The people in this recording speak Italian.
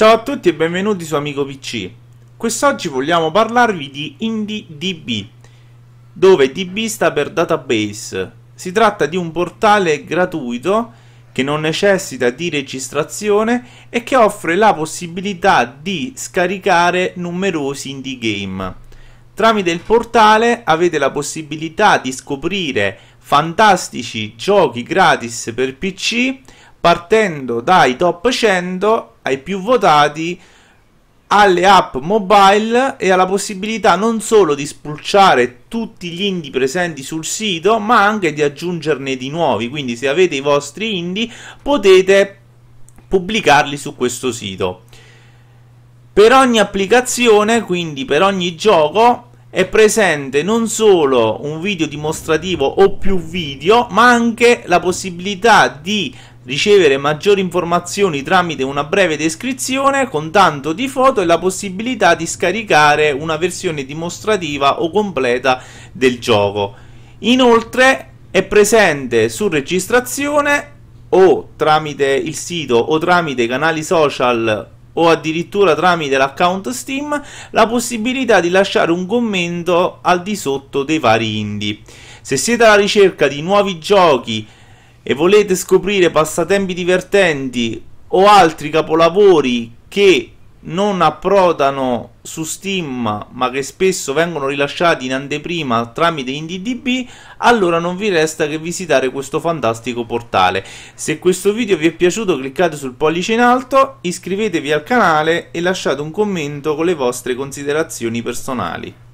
Ciao a tutti e benvenuti su Amico PC. Quest'oggi vogliamo parlarvi di IndieDB, dove DB sta per database. Si tratta di un portale gratuito che non necessita di registrazione e che offre la possibilità di scaricare numerosi indie game. Tramite il portale avete la possibilità di scoprire fantastici giochi gratis per PC partendo dai top 100 ai più votati, alle app mobile e alla possibilità non solo di spulciare tutti gli indie presenti sul sito, ma anche di aggiungerne di nuovi. Quindi se avete i vostri indie potete pubblicarli su questo sito. Per ogni applicazione, quindi per ogni gioco, è presente non solo un video dimostrativo o più video, ma anche la possibilità di ricevere maggiori informazioni tramite una breve descrizione con tanto di foto e la possibilità di scaricare una versione dimostrativa o completa del gioco. Inoltre è presente su registrazione o tramite il sito o tramite i canali social o addirittura tramite l'account Steam la possibilità di lasciare un commento al di sotto dei vari indie. Se siete alla ricerca di nuovi giochi e volete scoprire passatempi divertenti o altri capolavori che non approdano su Steam ma che spesso vengono rilasciati in anteprima tramite IndieDB allora non vi resta che visitare questo fantastico portale se questo video vi è piaciuto cliccate sul pollice in alto iscrivetevi al canale e lasciate un commento con le vostre considerazioni personali